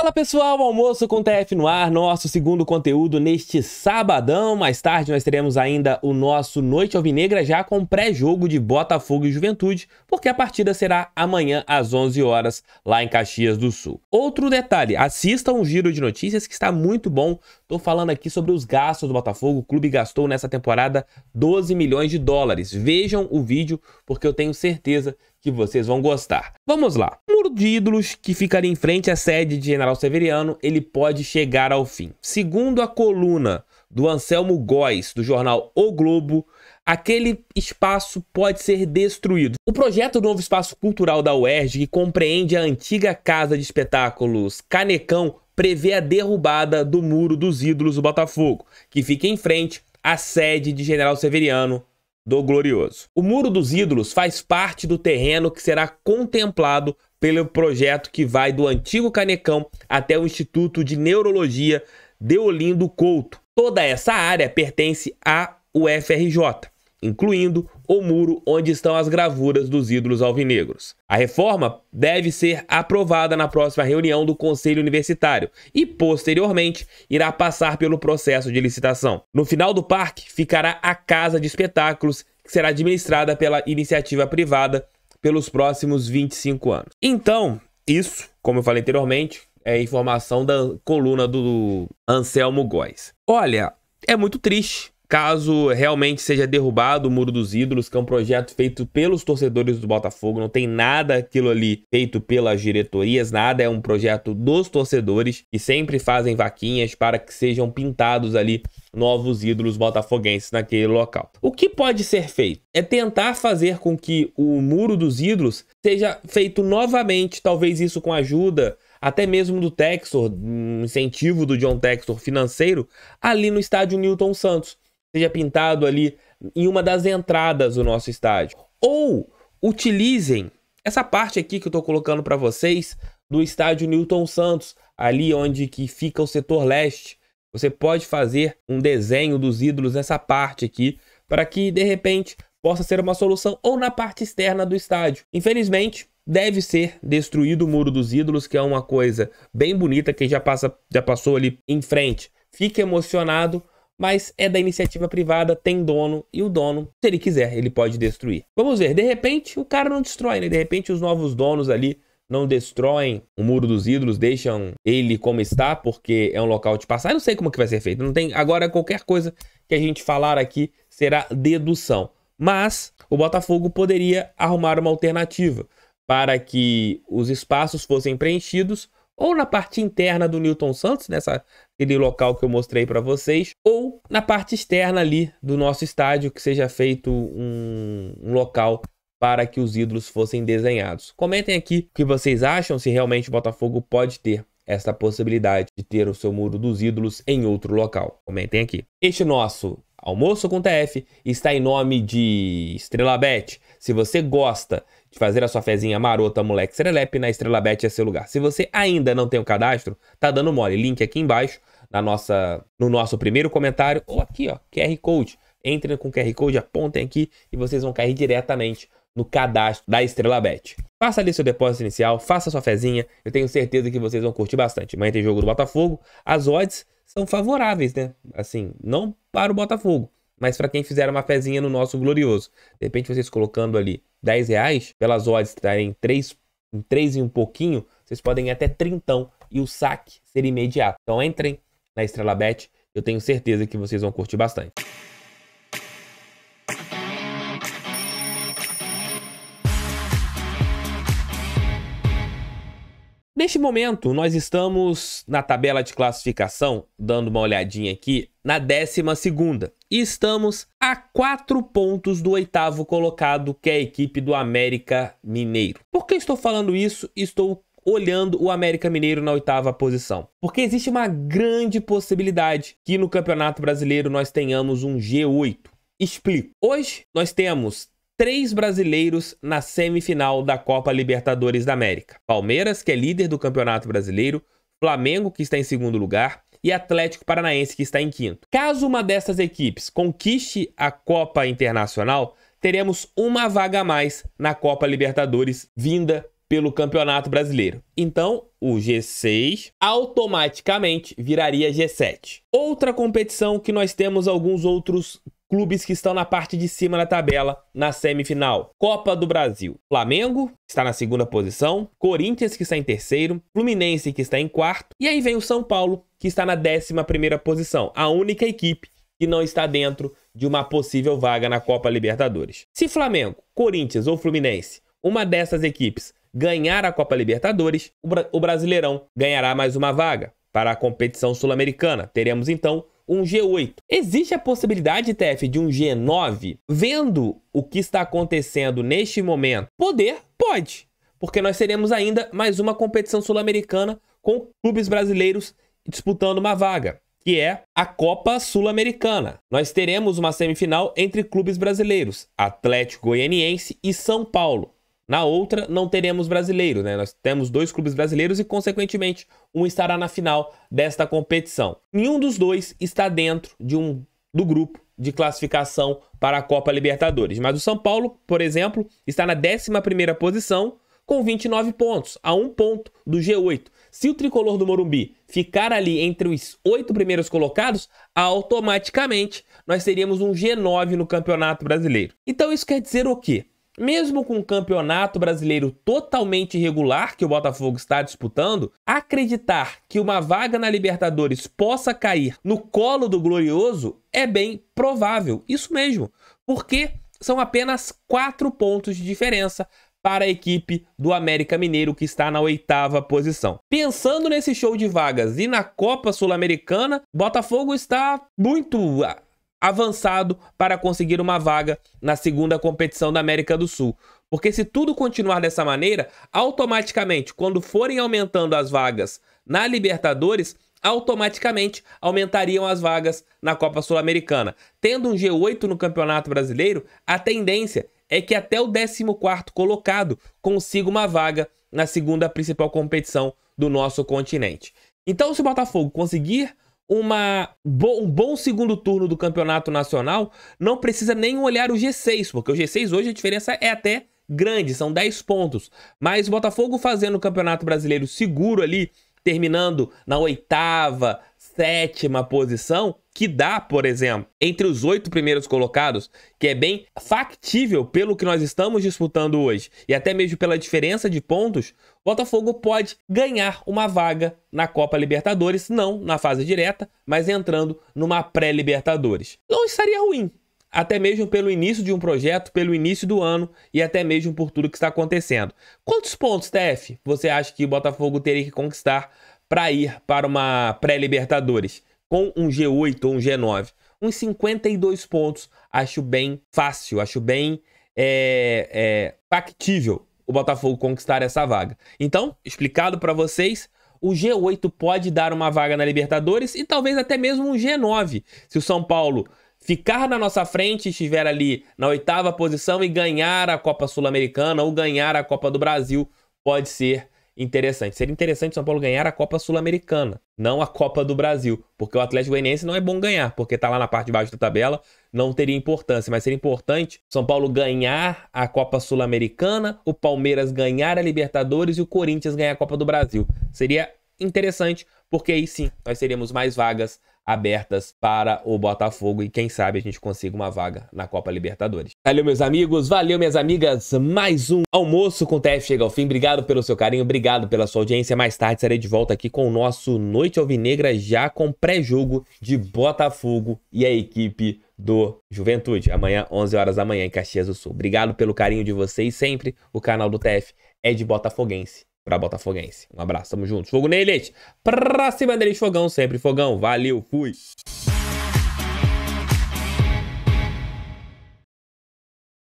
Fala pessoal, almoço com TF no ar, nosso segundo conteúdo neste sabadão. Mais tarde nós teremos ainda o nosso Noite Alvinegra já com pré-jogo de Botafogo e Juventude, porque a partida será amanhã às 11 horas lá em Caxias do Sul. Outro detalhe, assistam um giro de notícias que está muito bom Tô falando aqui sobre os gastos do Botafogo. O clube gastou nessa temporada 12 milhões de dólares. Vejam o vídeo porque eu tenho certeza que vocês vão gostar. Vamos lá. O Muro de Ídolos, que ali em frente à sede de General Severiano, ele pode chegar ao fim. Segundo a coluna do Anselmo Góes, do jornal O Globo, aquele espaço pode ser destruído. O projeto do novo espaço cultural da UERJ, que compreende a antiga casa de espetáculos Canecão, prevê a derrubada do Muro dos Ídolos do Botafogo, que fica em frente à sede de General Severiano do Glorioso. O Muro dos Ídolos faz parte do terreno que será contemplado pelo projeto que vai do antigo Canecão até o Instituto de Neurologia Deolindo Couto. Toda essa área pertence à UFRJ incluindo o muro onde estão as gravuras dos ídolos alvinegros. A reforma deve ser aprovada na próxima reunião do Conselho Universitário e, posteriormente, irá passar pelo processo de licitação. No final do parque ficará a Casa de Espetáculos, que será administrada pela iniciativa privada pelos próximos 25 anos. Então, isso, como eu falei anteriormente, é informação da coluna do Anselmo Góes. Olha, é muito triste Caso realmente seja derrubado o Muro dos Ídolos, que é um projeto feito pelos torcedores do Botafogo, não tem nada aquilo ali feito pelas diretorias, nada, é um projeto dos torcedores que sempre fazem vaquinhas para que sejam pintados ali novos ídolos botafoguenses naquele local. O que pode ser feito é tentar fazer com que o Muro dos Ídolos seja feito novamente, talvez isso com ajuda até mesmo do Texor, um incentivo do John Texor financeiro, ali no estádio Newton Santos seja pintado ali em uma das entradas do nosso estádio. Ou utilizem essa parte aqui que eu estou colocando para vocês do estádio Newton Santos, ali onde que fica o setor leste. Você pode fazer um desenho dos ídolos nessa parte aqui para que de repente possa ser uma solução ou na parte externa do estádio. Infelizmente, deve ser destruído o Muro dos Ídolos, que é uma coisa bem bonita que já passa já passou ali em frente. fique emocionado, mas é da iniciativa privada, tem dono e o dono, se ele quiser, ele pode destruir. Vamos ver, de repente o cara não destrói, né? De repente os novos donos ali não destroem o Muro dos Ídolos, deixam ele como está, porque é um local de passar. Eu não sei como que vai ser feito. Não tem agora qualquer coisa que a gente falar aqui será dedução. Mas o Botafogo poderia arrumar uma alternativa para que os espaços fossem preenchidos ou na parte interna do Newton Santos, nessa aquele local que eu mostrei para vocês, ou na parte externa ali do nosso estádio, que seja feito um, um local para que os ídolos fossem desenhados. Comentem aqui o que vocês acham, se realmente o Botafogo pode ter essa possibilidade de ter o seu muro dos ídolos em outro local. Comentem aqui. Este nosso almoço com TF está em nome de Estrela Bet. Se você gosta de fazer a sua fezinha marota, moleque serelepe, na Estrela Bet é seu lugar. Se você ainda não tem o cadastro, tá dando mole. Link aqui embaixo, na nossa, no nosso primeiro comentário, ou aqui, ó, QR Code. Entrem com o QR Code, apontem aqui e vocês vão cair diretamente no cadastro da Estrela Bet. Faça ali seu depósito inicial, faça sua fezinha, eu tenho certeza que vocês vão curtir bastante. Amanhã tem jogo do Botafogo, as odds são favoráveis, né? Assim, não para o Botafogo, mas para quem fizer uma fezinha no nosso glorioso. De repente, vocês colocando ali 10 reais, pelas odds estarem 3, 3 e um pouquinho, vocês podem ir até trintão e o saque ser imediato. Então entrem na Estrela Bet, eu tenho certeza que vocês vão curtir bastante. Neste momento, nós estamos na tabela de classificação, dando uma olhadinha aqui, na décima segunda e estamos a quatro pontos do oitavo colocado, que é a equipe do América Mineiro. Por que estou falando isso? Estou olhando o América Mineiro na oitava posição. Porque existe uma grande possibilidade que no Campeonato Brasileiro nós tenhamos um G8. Explico. Hoje nós temos três brasileiros na semifinal da Copa Libertadores da América. Palmeiras, que é líder do Campeonato Brasileiro, Flamengo, que está em segundo lugar, e Atlético Paranaense, que está em quinto. Caso uma dessas equipes conquiste a Copa Internacional, teremos uma vaga a mais na Copa Libertadores vinda pelo Campeonato Brasileiro. Então, o G6 automaticamente viraria G7. Outra competição que nós temos alguns outros clubes que estão na parte de cima da tabela na semifinal. Copa do Brasil. Flamengo está na segunda posição, Corinthians que está em terceiro, Fluminense que está em quarto e aí vem o São Paulo que está na décima primeira posição, a única equipe que não está dentro de uma possível vaga na Copa Libertadores. Se Flamengo, Corinthians ou Fluminense, uma dessas equipes ganhar a Copa Libertadores, o, Bra o Brasileirão ganhará mais uma vaga para a competição sul-americana. Teremos então um G8. Existe a possibilidade, TF, de um G9? Vendo o que está acontecendo neste momento, poder? Pode, porque nós teremos ainda mais uma competição sul-americana com clubes brasileiros disputando uma vaga que é a Copa Sul-Americana. Nós teremos uma semifinal entre clubes brasileiros, Atlético Goianiense e São Paulo. Na outra, não teremos brasileiro, né? Nós temos dois clubes brasileiros e, consequentemente, um estará na final desta competição. Nenhum dos dois está dentro de um do grupo de classificação para a Copa Libertadores. Mas o São Paulo, por exemplo, está na 11ª posição com 29 pontos, a um ponto do G8. Se o tricolor do Morumbi ficar ali entre os oito primeiros colocados, automaticamente nós teríamos um G9 no Campeonato Brasileiro. Então isso quer dizer o quê? Mesmo com o campeonato brasileiro totalmente irregular que o Botafogo está disputando, acreditar que uma vaga na Libertadores possa cair no colo do Glorioso é bem provável. Isso mesmo, porque são apenas quatro pontos de diferença para a equipe do América Mineiro, que está na oitava posição. Pensando nesse show de vagas e na Copa Sul-Americana, Botafogo está muito ah, avançado para conseguir uma vaga na segunda competição da América do Sul. Porque se tudo continuar dessa maneira, automaticamente, quando forem aumentando as vagas na Libertadores, automaticamente aumentariam as vagas na Copa Sul-Americana. Tendo um G8 no Campeonato Brasileiro, a tendência é que até o 14º colocado consiga uma vaga na segunda principal competição do nosso continente. Então, se o Botafogo conseguir uma, um bom segundo turno do campeonato nacional, não precisa nem olhar o G6, porque o G6 hoje a diferença é até grande, são 10 pontos. Mas o Botafogo fazendo o Campeonato Brasileiro seguro ali, terminando na oitava, sétima posição, que dá, por exemplo, entre os oito primeiros colocados, que é bem factível pelo que nós estamos disputando hoje e até mesmo pela diferença de pontos, o Botafogo pode ganhar uma vaga na Copa Libertadores, não na fase direta, mas entrando numa pré-Libertadores. Não estaria ruim, até mesmo pelo início de um projeto, pelo início do ano e até mesmo por tudo que está acontecendo. Quantos pontos, TF, você acha que o Botafogo teria que conquistar para ir para uma pré-Libertadores? com um G8 ou um G9? Uns 52 pontos, acho bem fácil, acho bem é, é, factível o Botafogo conquistar essa vaga. Então, explicado para vocês, o G8 pode dar uma vaga na Libertadores e talvez até mesmo um G9, se o São Paulo ficar na nossa frente, estiver ali na oitava posição e ganhar a Copa Sul-Americana ou ganhar a Copa do Brasil, pode ser interessante. Seria interessante o São Paulo ganhar a Copa Sul-Americana, não a Copa do Brasil, porque o Atlético Goianiense não é bom ganhar, porque está lá na parte de baixo da tabela, não teria importância, mas seria importante São Paulo ganhar a Copa Sul-Americana, o Palmeiras ganhar a Libertadores e o Corinthians ganhar a Copa do Brasil. Seria interessante, porque aí sim nós teríamos mais vagas abertas para o Botafogo e quem sabe a gente consiga uma vaga na Copa Libertadores. Valeu, meus amigos, valeu, minhas amigas. Mais um almoço com o TF chega ao fim. Obrigado pelo seu carinho, obrigado pela sua audiência. Mais tarde serei de volta aqui com o nosso Noite Alvinegra, já com pré-jogo de Botafogo e a equipe do Juventude. Amanhã, 11 horas da manhã, em Caxias do Sul. Obrigado pelo carinho de vocês sempre. O canal do TF é de Botafoguense pra Botafoguense. Um abraço, tamo junto. Fogo neles! Pra cima dele, fogão sempre, fogão. Valeu, fui!